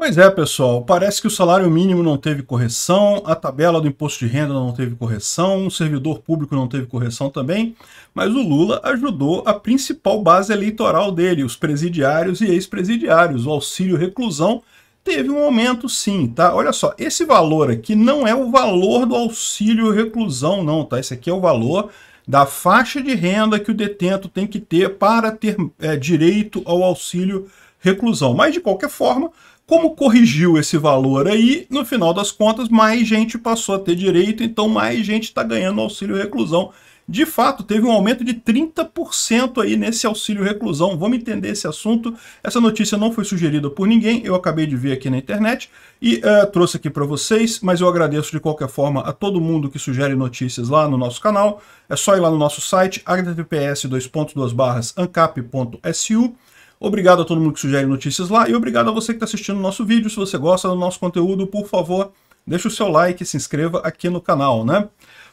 Pois é, pessoal, parece que o salário mínimo não teve correção, a tabela do imposto de renda não teve correção, o servidor público não teve correção também, mas o Lula ajudou a principal base eleitoral dele, os presidiários e ex-presidiários. O auxílio reclusão teve um aumento sim, tá? Olha só, esse valor aqui não é o valor do auxílio reclusão não, tá? Esse aqui é o valor da faixa de renda que o detento tem que ter para ter é, direito ao auxílio reclusão. Mas, de qualquer forma, como corrigiu esse valor aí, no final das contas, mais gente passou a ter direito, então mais gente está ganhando auxílio reclusão. De fato, teve um aumento de 30% aí nesse auxílio reclusão. Vamos entender esse assunto. Essa notícia não foi sugerida por ninguém, eu acabei de ver aqui na internet e uh, trouxe aqui para vocês, mas eu agradeço de qualquer forma a todo mundo que sugere notícias lá no nosso canal. É só ir lá no nosso site, https://ancap.su Obrigado a todo mundo que sugere notícias lá e obrigado a você que está assistindo o nosso vídeo. Se você gosta do nosso conteúdo, por favor, deixa o seu like e se inscreva aqui no canal, né?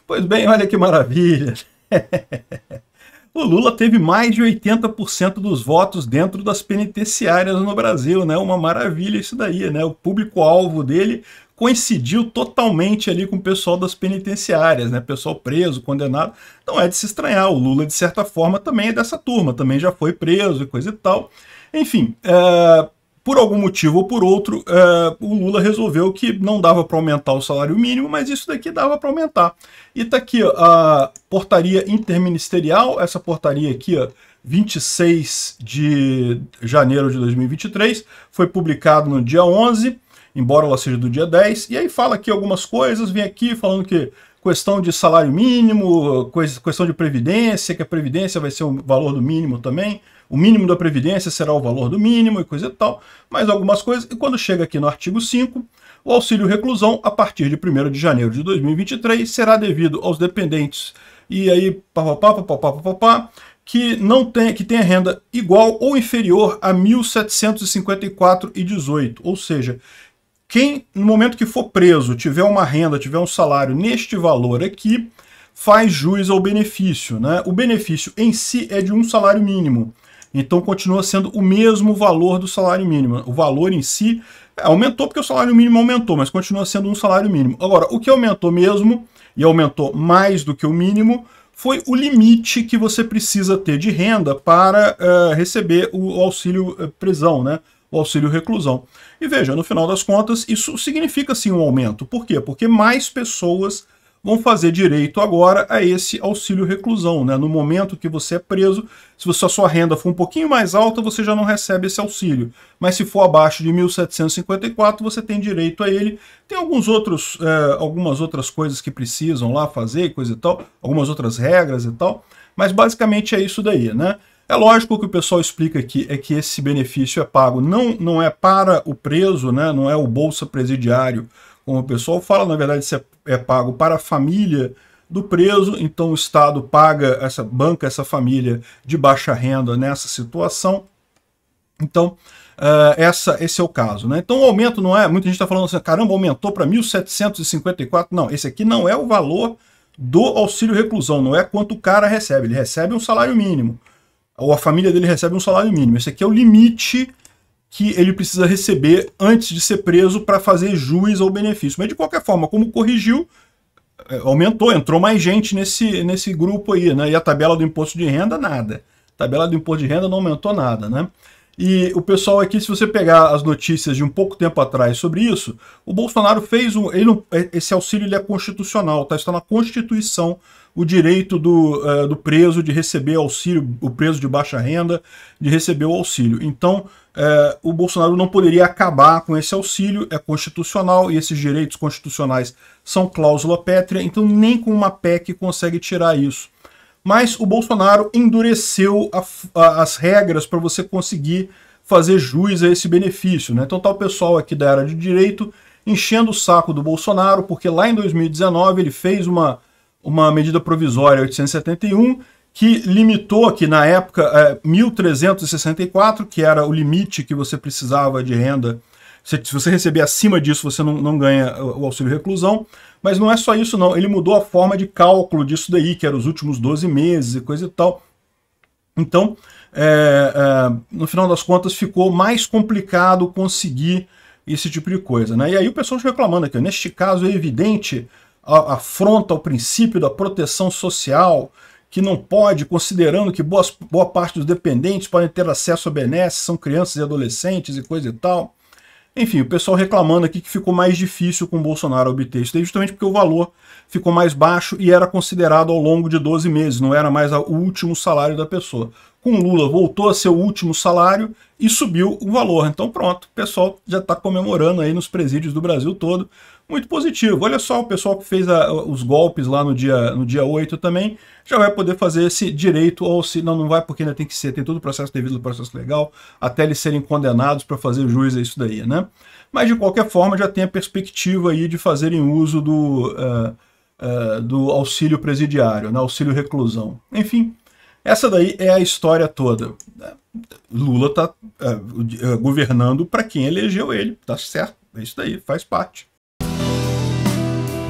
Pois bem, olha que maravilha! o Lula teve mais de 80% dos votos dentro das penitenciárias no Brasil, né? Uma maravilha isso daí, né? O público-alvo dele coincidiu totalmente ali com o pessoal das penitenciárias, né? Pessoal preso, condenado. Não é de se estranhar. O Lula, de certa forma, também é dessa turma, também já foi preso e coisa e tal. Enfim, é, por algum motivo ou por outro, é, o Lula resolveu que não dava para aumentar o salário mínimo, mas isso daqui dava para aumentar. E tá aqui ó, a portaria interministerial, essa portaria aqui, ó, 26 de janeiro de 2023, foi publicado no dia 11 embora ela seja do dia 10. E aí fala aqui algumas coisas, vem aqui falando que questão de salário mínimo, questão de previdência, que a previdência vai ser o valor do mínimo também, o mínimo da previdência será o valor do mínimo e coisa e tal, mais algumas coisas. E quando chega aqui no artigo 5, o auxílio reclusão, a partir de 1 de janeiro de 2023, será devido aos dependentes e aí papapá, papapá, papapá, que não tem, que tenha renda igual ou inferior a R$ 1.754,18, ou seja, quem, no momento que for preso, tiver uma renda, tiver um salário neste valor aqui, faz jus ao benefício. Né? O benefício em si é de um salário mínimo. Então continua sendo o mesmo valor do salário mínimo. O valor em si aumentou porque o salário mínimo aumentou, mas continua sendo um salário mínimo. Agora, o que aumentou mesmo, e aumentou mais do que o mínimo, foi o limite que você precisa ter de renda para uh, receber o auxílio eh, prisão, né? o auxílio reclusão. E veja, no final das contas, isso significa sim um aumento. Por quê? Porque mais pessoas vão fazer direito agora a esse auxílio reclusão. Né? No momento que você é preso, se a sua renda for um pouquinho mais alta, você já não recebe esse auxílio. Mas se for abaixo de 1.754, você tem direito a ele. Tem alguns outros, é, algumas outras coisas que precisam lá fazer, coisa e tal, algumas outras regras e tal, mas basicamente é isso daí, né? É lógico que o pessoal explica aqui é que esse benefício é pago, não, não é para o preso, né? não é o bolsa presidiário, como o pessoal fala, na verdade isso é, é pago para a família do preso, então o Estado paga, essa banca essa família de baixa renda nessa situação. Então, uh, essa, esse é o caso. Né? Então o aumento não é, muita gente está falando assim, caramba, aumentou para 1.754, não, esse aqui não é o valor do auxílio reclusão, não é quanto o cara recebe, ele recebe um salário mínimo ou a família dele recebe um salário mínimo. Esse aqui é o limite que ele precisa receber antes de ser preso para fazer juiz ou benefício. Mas de qualquer forma, como corrigiu, é, aumentou, entrou mais gente nesse, nesse grupo aí, né? E a tabela do imposto de renda, nada. A tabela do imposto de renda não aumentou nada, né? E o pessoal aqui, se você pegar as notícias de um pouco tempo atrás sobre isso, o Bolsonaro fez um. Ele é, esse auxílio ele é constitucional, tá? Está na Constituição o direito do, uh, do preso de receber auxílio, o preso de baixa renda, de receber o auxílio. Então, uh, o Bolsonaro não poderia acabar com esse auxílio, é constitucional e esses direitos constitucionais são cláusula pétrea, então nem com uma PEC consegue tirar isso mas o Bolsonaro endureceu a, a, as regras para você conseguir fazer juiz a esse benefício. Né? Então está o pessoal aqui da área de direito enchendo o saco do Bolsonaro, porque lá em 2019 ele fez uma, uma medida provisória 871 que limitou aqui na época é, 1.364, que era o limite que você precisava de renda se, se você receber acima disso, você não, não ganha o, o auxílio reclusão. Mas não é só isso, não. Ele mudou a forma de cálculo disso daí, que era os últimos 12 meses e coisa e tal. Então, é, é, no final das contas, ficou mais complicado conseguir esse tipo de coisa. Né? E aí o pessoal reclamando aqui, neste caso é evidente a afronta ao princípio da proteção social, que não pode, considerando que boas, boa parte dos dependentes podem ter acesso a BNS, são crianças e adolescentes e coisa e tal. Enfim, o pessoal reclamando aqui que ficou mais difícil com o Bolsonaro obter isso, justamente porque o valor ficou mais baixo e era considerado ao longo de 12 meses, não era mais o último salário da pessoa. Com Lula voltou a ser o último salário e subiu o valor. Então pronto, o pessoal já está comemorando aí nos presídios do Brasil todo muito positivo. Olha só, o pessoal que fez a, os golpes lá no dia, no dia 8 também já vai poder fazer esse direito ou se não, não vai porque ainda tem que ser, tem todo o processo devido ao processo legal, até eles serem condenados para fazer juiz a é isso daí, né? Mas de qualquer forma já tem a perspectiva aí de fazerem uso do, uh, uh, do auxílio presidiário, né? auxílio reclusão. Enfim, essa daí é a história toda. Lula está uh, eh, governando para quem elegeu ele, tá certo? É isso daí, faz parte.